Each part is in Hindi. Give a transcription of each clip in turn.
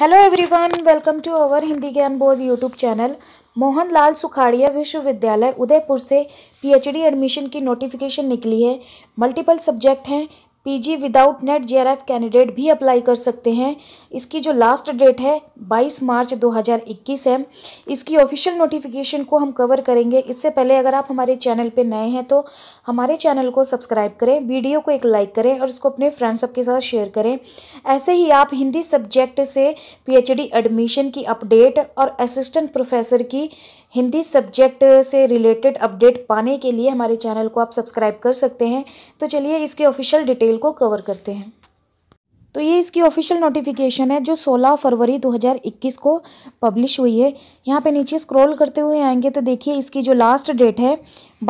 hello everyone welcome to our Hindi Gyan Bodh YouTube channel Mohanlal Sukhadia विश्वविद्यालय उदयपुर से पीएचडी एडमिशन की नोटिफिकेशन निकली है मल्टीपल सब्जेक्ट हैं PG without NET JRF candidate भी अप्लाई कर सकते हैं इसकी जो लास्ट डेट है 22 मार्च 2021 है इसकी ऑफिशियल नोटिफिकेशन को हम कवर करेंगे इससे पहले अगर आप हमारे चैनल पर नए हैं तो हमारे चैनल को सब्सक्राइब करें वीडियो को एक लाइक करें और इसको अपने फ्रेंड्स सबके साथ शेयर करें ऐसे ही आप हिंदी सब्जेक्ट से पी एडमिशन की अपडेट और असिस्टेंट प्रोफेसर की हिंदी सब्जेक्ट से रिलेटेड अपडेट पाने के लिए हमारे चैनल को आप सब्सक्राइब कर सकते हैं तो चलिए इसके ऑफिशियल डिटेल को कवर करते हैं तो ये इसकी ऑफिशियल नोटिफिकेशन है जो 16 फरवरी 2021 को पब्लिश हुई है यहाँ पे नीचे स्क्रॉल करते हुए आएंगे तो देखिए इसकी जो लास्ट डेट है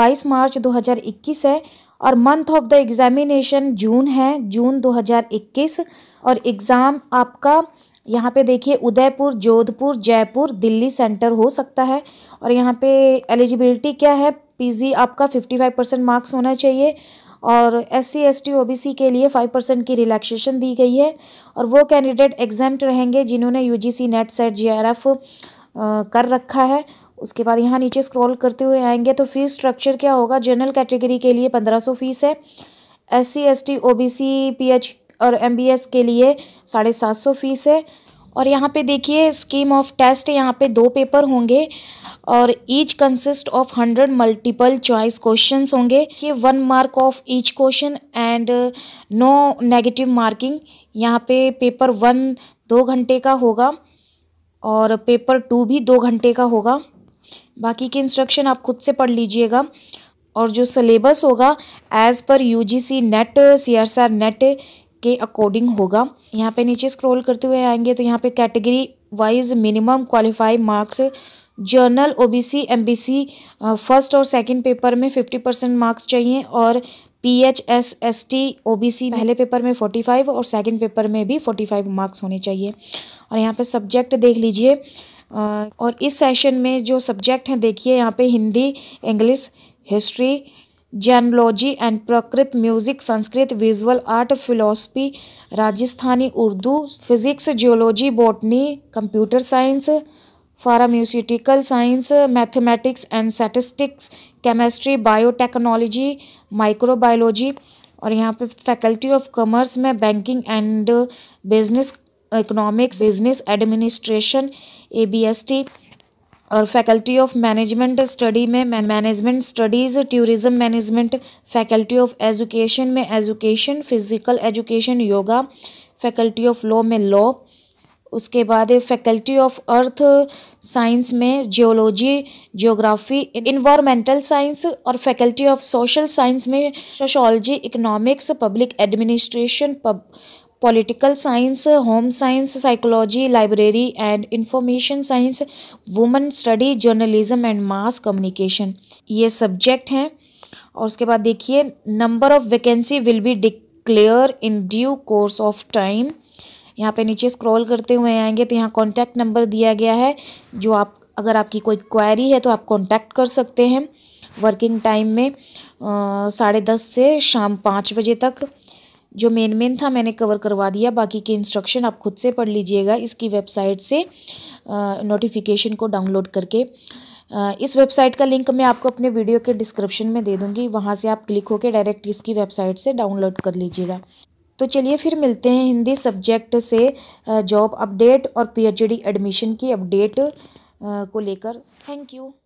22 मार्च 2021 है और month of the examination June है जून 2021 और एग्ज़ाम आपका यहाँ पे देखिए उदयपुर जोधपुर जयपुर दिल्ली सेंटर हो सकता है और यहाँ पे एलिजिबिलिटी क्या है पीजी आपका 55 परसेंट मार्क्स होना चाहिए और S C S T O B C के लिए फाइव परसेंट की रिलैक्सेशन दी गई है और वो कैंडिडेट एग्जाम्ट रहेंगे जिन्होंने U G C NET SET J R F कर रखा है उसके बाद यहाँ नीचे स्क्रॉल करते हुए आएंगे तो फीस स्ट्रक्चर क्या होगा जनरल कैटेगरी के लिए पंद्रह सौ फीस है S C S T O B C P H और एम के लिए साढ़े सात सौ फीस है और यहाँ पे देखिए स्कीम ऑफ टेस्ट यहाँ पे दो पेपर होंगे और each consist of hundred multiple choice question होंगे कि one mark of each question and no negative marking यहाँ पे पेपर वन दो घंटे का होगा और पेपर टू भी दो घंटे का होगा बाकी के इंस्ट्रक्शन आप खुद से पढ़ लीजिएगा और जो सिलेबस होगा as per U G C NET R NET के अकॉर्डिंग होगा यहाँ पे नीचे स्क्रॉल करते हुए आएंगे तो यहाँ पे category wise minimum qualify marks general OBC MBC first और सेकंड पेपर में फिफ्टी परसेंट मार्क्स चाहिए और P H S S T O B C पहले पेपर में फोर्टी फाइव और सेकंड पेपर में भी फोर्टी फाइव मार्क्स होने चाहिए और यहाँ पे सब्जेक्ट देख लीजिए और इस सेशन में जो सब्जेक्ट हैं देखिए यहाँ पे Hindi English history genealogy and Prakrit music Sanskrit visual art philosophy Rajasthani Urdu physics geology botany computer science pharmaceutical science mathematics and statistics chemistry biotechnology microbiology और यहाँ पे फैकल्टी ऑफ कॉमर्स में banking and business economics business administration A B S T और फैकल्टी ऑफ मैनेजमेंट स्टडी में management studies tourism management faculty of education में education physical education yoga faculty of law में लॉ उसके बाद फैकल्टी ऑफ अर्थ साइंस में जियोलॉजी जियोग्राफी इन्वायरमेंटल साइंस और फैकल्टी ऑफ सोशल साइंस में sociology economics public administration pub political science home science psychology library and information science women study journalism and mass communication ये सब्जेक्ट हैं और उसके बाद देखिए number of vacancy will be declare in due course of time यहाँ पे नीचे स्क्रॉल करते हुए आएंगे तो यहाँ कॉन्टैक्ट नंबर दिया गया है जो आप अगर आपकी कोई क्वायरी है तो आप कॉन्टैक्ट कर सकते हैं वर्किंग टाइम में साढ़े दस से शाम पाँच बजे तक जो मेन मेन था मैंने कवर करवा दिया बाकी के इंस्ट्रक्शन आप खुद से पढ़ लीजिएगा इसकी वेबसाइट से नोटिफिकेशन को डाउनलोड करके इस वेबसाइट का लिंक मैं आपको अपने वीडियो के डिस्क्रिप्शन में दे दूंगी वहाँ से आप क्लिक होकर डायरेक्ट इसकी वेबसाइट से डाउनलोड कर लीजिएगा तो चलिए फिर मिलते हैं हिंदी सब्जेक्ट से जॉब अपडेट और पीएचडी एडमिशन की अपडेट को लेकर थैंक यू